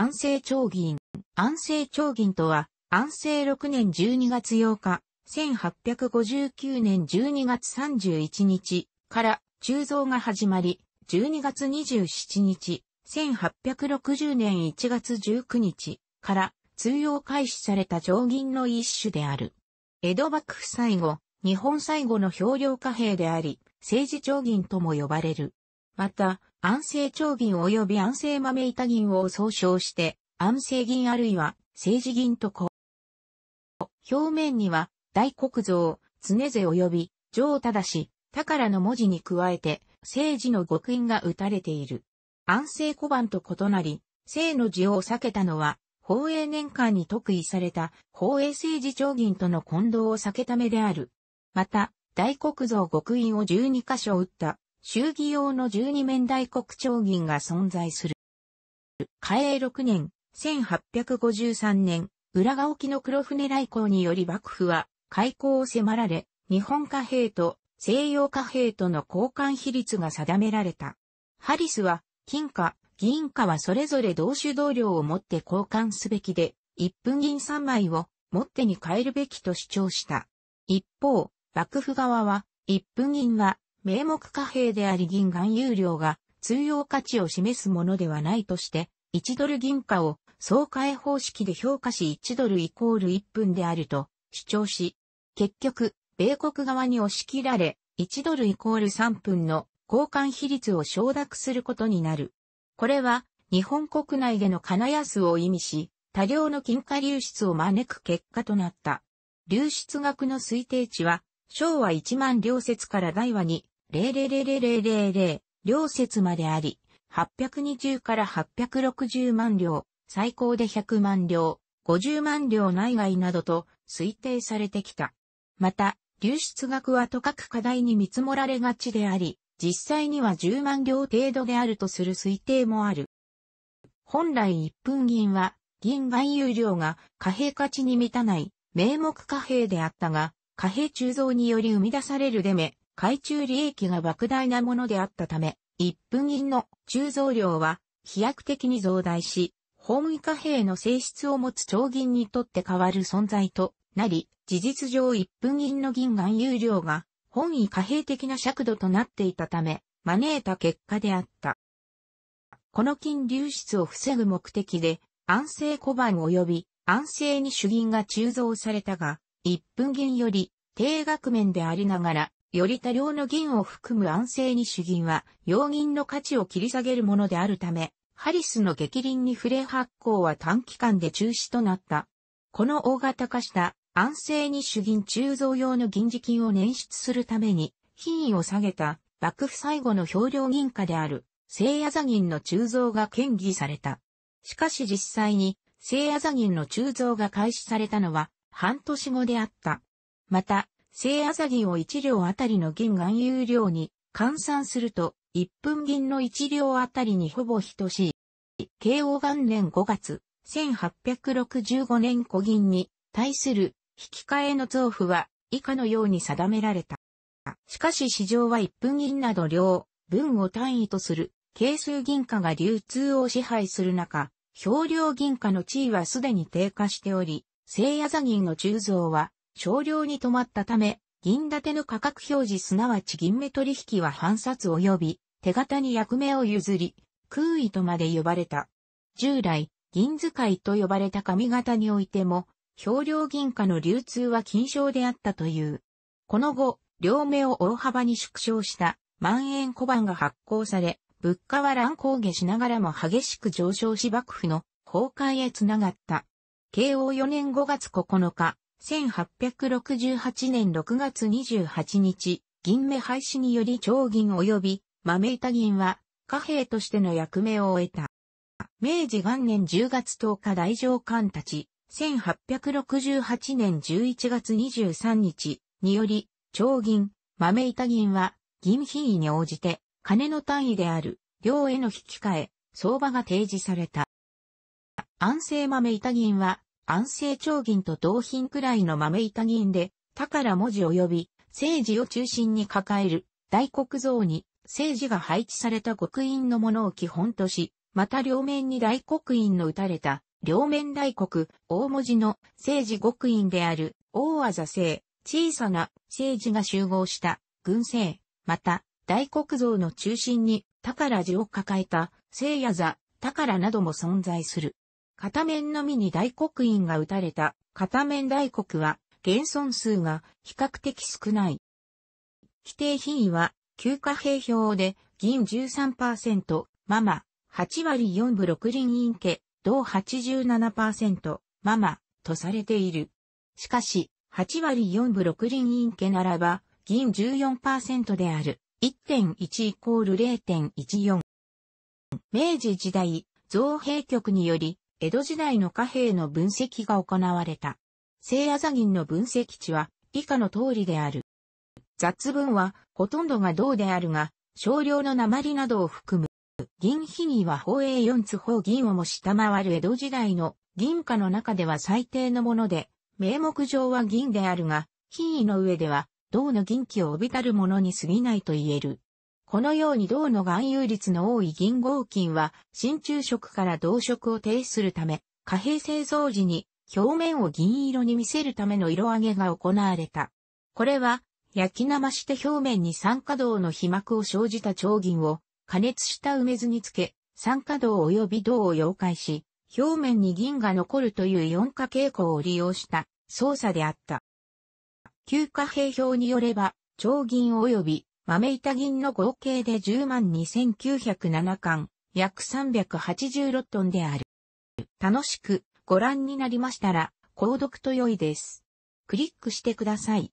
安政長銀。安政長銀とは、安政6年12月8日、1859年12月31日から鋳造が始まり、12月27日、1860年1月19日から通用開始された長銀の一種である。江戸幕府最後、日本最後の評量貨幣であり、政治長銀とも呼ばれる。また、安政長銀及び安政豆板銀を総称して、安政銀あるいは政治銀とこ表面には、大国像、常世及び、上し、宝の文字に加えて、政治の極印が打たれている。安政小判と異なり、正の字を避けたのは、宝永年間に特異された、宝永政治長銀との混同を避けためである。また、大国像極印を12箇所打った、衆議用の十二面大国長銀が存在する。嘉永6年、1853年、浦賀沖の黒船来航により幕府は開港を迫られ、日本貨幣と西洋貨幣との交換比率が定められた。ハリスは、金貨、銀貨はそれぞれ同種同量を持って交換すべきで、一分銀三枚を持ってに変えるべきと主張した。一方、幕府側は、一分銀は名目貨幣であり銀含有量が通用価値を示すものではないとして、1ドル銀貨を総換方式で評価し1ドルイコール1分であると主張し、結局、米国側に押し切られ、1ドルイコール3分の交換比率を承諾することになる。これは、日本国内での金安を意味し、多量の金貨流出を招く結果となった。流出額の推定値は、昭和1万両節から大和に0 0 0 0 0 0両節まであり、820から860万両、最高で100万両、50万両内外などと推定されてきた。また、流出額はと各課題に見積もられがちであり、実際には10万両程度であるとする推定もある。本来一分銀は、銀含有量が貨幣価値に満たない名目貨幣であったが、貨幣鋳造により生み出されるデメ、海中利益が莫大なものであったため、1分銀の鋳造量は飛躍的に増大し、法務貨幣の性質を持つ長銀にとって変わる存在となり、事実上1分銀の銀含有量が本位貨幣的な尺度となっていたため、招いた結果であった。この金流出を防ぐ目的で、安政小判及び安政に主銀が鋳造されたが、一分銀より低額面でありながら、より多量の銀を含む安静に主銀は、用銀の価値を切り下げるものであるため、ハリスの激輪に触れ発行は短期間で中止となった。この大型化した安静に主銀鋳造用の銀磁金を捻出するために、品位を下げた幕府最後の表量銀貨である、聖夜座銀の鋳造が権議された。しかし実際に、聖夜座銀の鋳造が開始されたのは、半年後であった。また、聖アザギを1両あたりの銀含有量に換算すると、1分銀の1両あたりにほぼ等しい。慶応元年5月、1865年古銀に対する引き換えの増付は以下のように定められた。しかし市場は1分銀など量、分を単位とする係数銀貨が流通を支配する中、少量銀貨の地位はすでに低下しており、聖夜座銀の鋳造は少量に止まったため、銀建ての価格表示すなわち銀目取引は反殺及び手形に役目を譲り、空位とまで呼ばれた。従来、銀使いと呼ばれた髪型においても、氷量銀貨の流通は禁賞であったという。この後、両目を大幅に縮小した万円小判が発行され、物価は乱高下しながらも激しく上昇し幕府の崩壊へつながった。慶応4年5月9日、1868年6月28日、銀目廃止により長銀及び豆板銀は貨幣としての役目を得た。明治元年10月10日大上官たち、1868年11月23日により、長銀、豆板銀は銀品位に応じて金の単位である量への引き換え、相場が提示された。安政豆板銀は、安政長銀と同品くらいの豆板銀で、宝文字及び、政治を中心に抱える、大黒像に、政治が配置された極印のものを基本とし、また両面に大黒印の打たれた、両面大黒、大文字の政治極印である、大あざ政、小さな政治が集合した、軍政、また、大黒像の中心に、宝寺を抱えた、聖夜座、宝なども存在する。片面のみに大黒印が打たれた片面大黒は、現存数が比較的少ない。規定品位は、旧貨幣表で、銀13%、ママ、8割4分6輪印家、同87%、ママ、とされている。しかし、8割4分6輪印家ならば、銀14%である。1.1イコール0.14。明治時代、造幣局により、江戸時代の貨幣の分析が行われた。聖朝銀の分析値は以下の通りである。雑文はほとんどが銅であるが、少量の鉛などを含む。銀比には宝永四つ宝銀をも下回る江戸時代の銀貨の中では最低のもので、名目上は銀であるが、品位の上では銅の銀器を帯びたるものに過ぎないと言える。このように銅の含有率の多い銀合金は、真鍮色から銅色を止するため、貨幣製造時に表面を銀色に見せるための色上げが行われた。これは、焼きなまして表面に酸化銅の被膜を生じた長銀を加熱した梅酢につけ、酸化銅及び銅を溶解し、表面に銀が残るという四化傾向を利用した操作であった。旧貨幣表によれば、長銀及び豆板銀の合計で10万2907巻、約386トンである。楽しくご覧になりましたら、購読と良いです。クリックしてください。